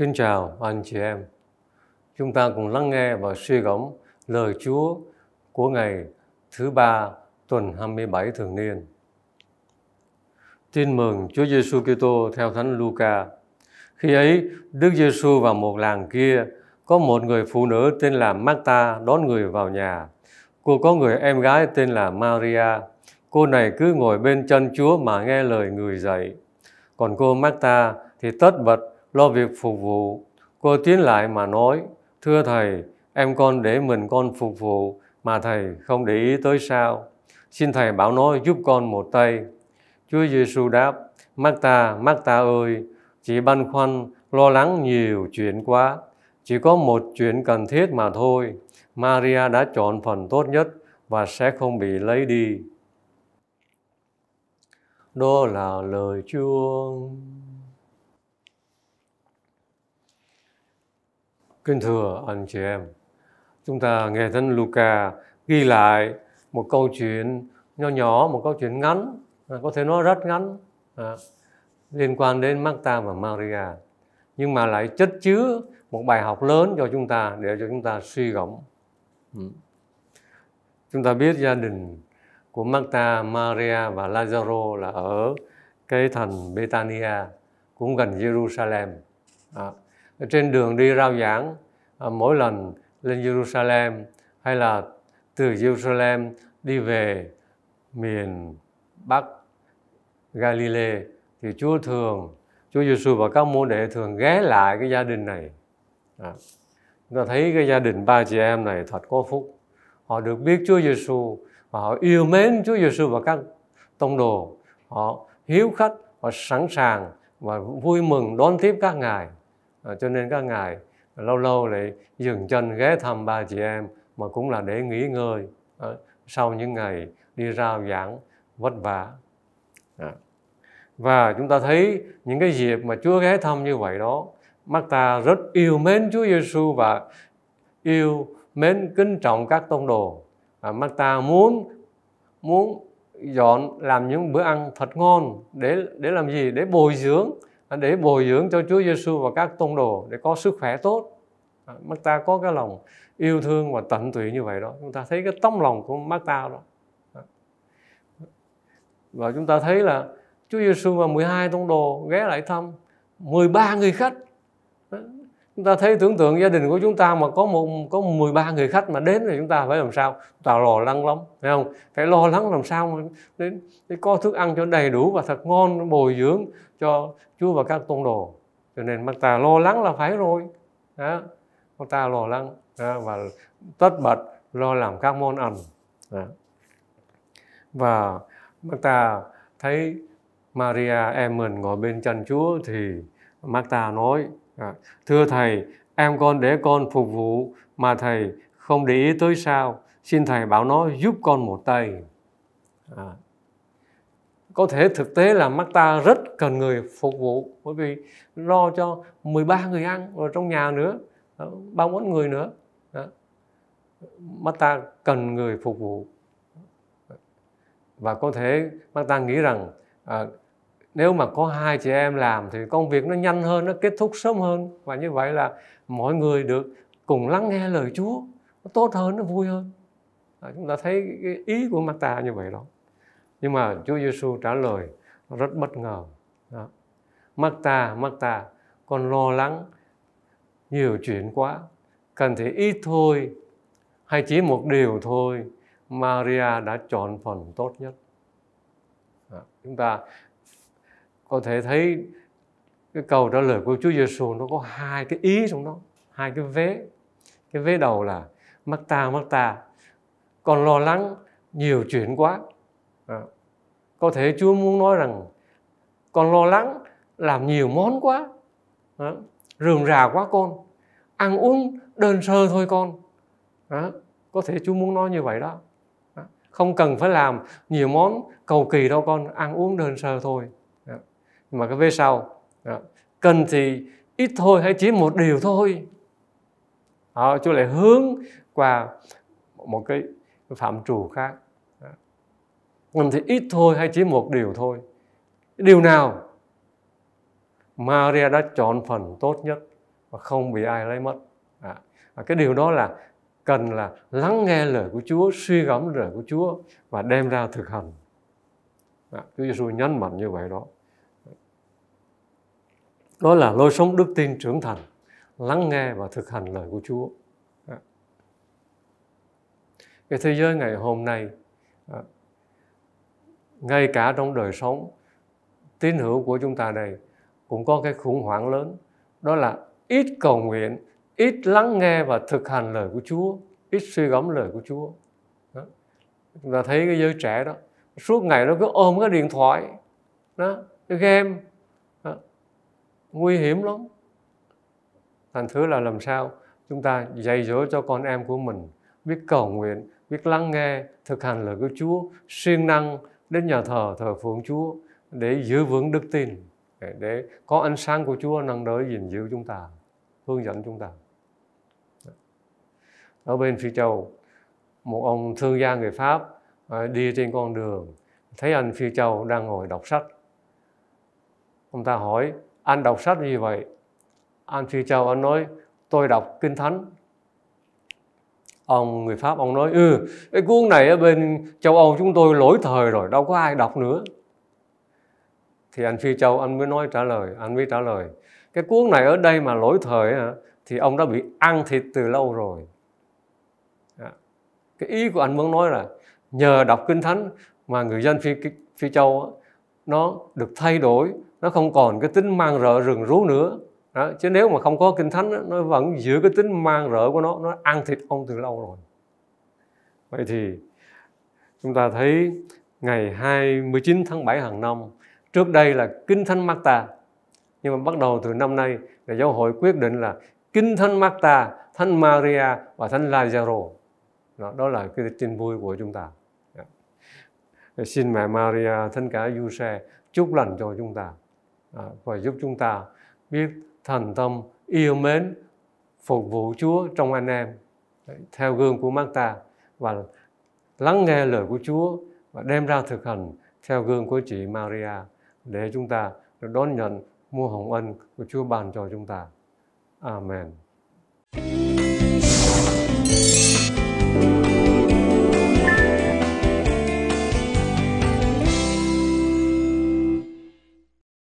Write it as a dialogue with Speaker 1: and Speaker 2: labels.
Speaker 1: Kính chào anh chị em. Chúng ta cùng lắng nghe và suy gẫm lời Chúa của ngày thứ ba tuần 27 thường niên. Tin mừng Chúa Giêsu Kitô theo Thánh Luca. Khi ấy, Đức Giêsu vào một làng kia có một người phụ nữ tên là Marta đón người vào nhà. Cô có người em gái tên là Maria. Cô này cứ ngồi bên chân Chúa mà nghe lời người dạy. Còn cô Marta thì tất bật lo việc phục vụ. Cô tiến lại mà nói, thưa thầy, em con để mình con phục vụ mà thầy không để ý tới sao. Xin thầy bảo nói giúp con một tay. Chúa Giêsu đáp, mắt ta, mắt ta ơi, chị băn khoăn, lo lắng nhiều chuyện quá. Chỉ có một chuyện cần thiết mà thôi. Maria đã chọn phần tốt nhất và sẽ không bị lấy đi. Đó là lời chuông Kính thưa anh chị em, chúng ta nghe Thánh Luca ghi lại một câu chuyện nho nhỏ, một câu chuyện ngắn, à, có thể nói rất ngắn, à, liên quan đến Martha và Maria, nhưng mà lại chất chứa một bài học lớn cho chúng ta để cho chúng ta suy gẫm. Ừ. Chúng ta biết gia đình của Martha, Maria và Lazaro là ở cái thành Betania cũng gần Jerusalem. À, trên đường đi rao giảng à, mỗi lần lên Jerusalem hay là từ Jerusalem đi về miền Bắc Galilee thì Chúa thường Chúa Giêsu và các môn đệ thường ghé lại cái gia đình này. À, chúng ta thấy cái gia đình ba chị em này thật có phúc. Họ được biết Chúa Giêsu và họ yêu mến Chúa Giêsu và các tông đồ. Họ hiếu khách, họ sẵn sàng và vui mừng đón tiếp các ngài à, cho nên các ngài lâu lâu lại dừng chân ghé thăm ba chị em mà cũng là để nghỉ ngơi à, sau những ngày đi rao giảng vất vả à. và chúng ta thấy những cái dịp mà Chúa ghé thăm như vậy đó mắt ta rất yêu mến Chúa Giêsu và yêu mến kính trọng các tông đồ à, mắt ta muốn muốn dọn làm những bữa ăn thật ngon để để làm gì để bồi dưỡng để bồi dưỡng cho Chúa Giêsu và các tông đồ để có sức khỏe tốt à, mắt ta có cái lòng yêu thương và tận tụy như vậy đó chúng ta thấy cái tấm lòng của mắt ta đó à. và chúng ta thấy là Chúa Giêsu và 12 tông đồ ghé lại thăm 13 người khách chúng ta thấy tưởng tượng gia đình của chúng ta mà có một có 13 người khách mà đến thì chúng ta phải làm sao tào lò lăng lắm phải không phải lo lắng làm sao mà để, để có thức ăn cho đầy đủ và thật ngon bồi dưỡng cho Chúa và các tôn đồ cho nên mặt ta lo lắng là phải rồi đó mặt ta lo lắng đó. và tất bật lo làm các món ăn đó. và mặt ta thấy Maria em mình ngồi bên chân Chúa thì Marta nói À, thưa Thầy, em con để con phục vụ mà Thầy không để ý tới sao. Xin Thầy bảo nó giúp con một tay. À, có thể thực tế là mắt ta rất cần người phục vụ bởi vì lo cho 13 người ăn rồi trong nhà nữa ờ, bao bốn người nữa đó. mắt ta cần người phục vụ và có thể mắt ta nghĩ rằng à, nếu mà có hai chị em làm thì công việc nó nhanh hơn nó kết thúc sớm hơn và như vậy là mọi người được cùng lắng nghe lời Chúa nó tốt hơn nó vui hơn à, chúng ta thấy cái ý của Marta như vậy đó nhưng mà Chúa Giêsu trả lời rất bất ngờ đó. Marta Marta con lo lắng nhiều chuyện quá cần thì ít thôi hay chỉ một điều thôi Maria đã chọn phần tốt nhất à, chúng ta có thể thấy cái câu trả lời của Chúa Giêsu nó có hai cái ý trong đó hai cái vế cái vế đầu là mắt ta mắt ta còn lo lắng nhiều chuyện quá à. có thể Chúa muốn nói rằng con lo lắng làm nhiều món quá à. rườm rà quá con ăn uống đơn sơ thôi con à. có thể Chúa muốn nói như vậy đó à, không cần phải làm nhiều món cầu kỳ đâu con ăn uống đơn sơ thôi mà cái về sau đó. cần thì ít thôi hay chỉ một điều thôi đó, Chúa lại hướng qua một cái phạm trù khác cần thì ít thôi hay chỉ một điều thôi điều nào Maria đã chọn phần tốt nhất và không bị ai lấy mất à, cái điều đó là cần là lắng nghe lời của Chúa suy gẫm lời của Chúa và đem ra thực hành à, Chúa Giêsu nhấn mạnh như vậy đó đó là lối sống đức tin trưởng thành lắng nghe và thực hành lời của Chúa à. cái thế giới ngày hôm nay à, ngay cả trong đời sống tín hữu của chúng ta đây cũng có cái khủng hoảng lớn đó là ít cầu nguyện ít lắng nghe và thực hành lời của Chúa ít suy gẫm lời của Chúa chúng ta thấy cái giới trẻ đó suốt ngày nó cứ ôm cái điện thoại đó, game nguy hiểm lắm thành thứ là làm sao chúng ta dạy dỗ cho con em của mình biết cầu nguyện biết lắng nghe thực hành lời của Chúa siêng năng đến nhà thờ thờ phượng Chúa để giữ vững đức tin để có ánh sáng của Chúa nâng đỡ gìn giữ chúng ta hướng dẫn chúng ta ở bên phi châu một ông thương gia người Pháp à, đi trên con đường thấy anh phi châu đang ngồi đọc sách ông ta hỏi anh đọc sách như vậy anh phi châu anh nói tôi đọc kinh thánh ông người pháp ông nói ừ cái cuốn này ở bên châu âu chúng tôi lỗi thời rồi đâu có ai đọc nữa thì anh phi châu anh mới nói trả lời anh mới trả lời cái cuốn này ở đây mà lỗi thời thì ông đã bị ăn thịt từ lâu rồi dạ. cái ý của anh muốn nói là nhờ đọc kinh thánh mà người dân phi phi châu nó được thay đổi nó không còn cái tính mang rợ rừng rú nữa đó. chứ nếu mà không có kinh thánh nó vẫn giữ cái tính mang rợ của nó nó ăn thịt ông từ lâu rồi vậy thì chúng ta thấy ngày 29 tháng 7 hàng năm trước đây là kinh thánh Marta nhưng mà bắt đầu từ năm nay là giáo hội quyết định là kinh thánh Marta thánh Maria và thánh Lazaro đó, đó là cái tin vui của chúng ta xin mẹ Maria thân cả du xe chúc lành cho chúng ta à, và giúp chúng ta biết thành tâm yêu mến phục vụ Chúa trong anh em theo gương của Marta và lắng nghe lời của Chúa và đem ra thực hành theo gương của chị Maria để chúng ta được đón nhận mua hồng ân của Chúa ban cho chúng ta. Amen.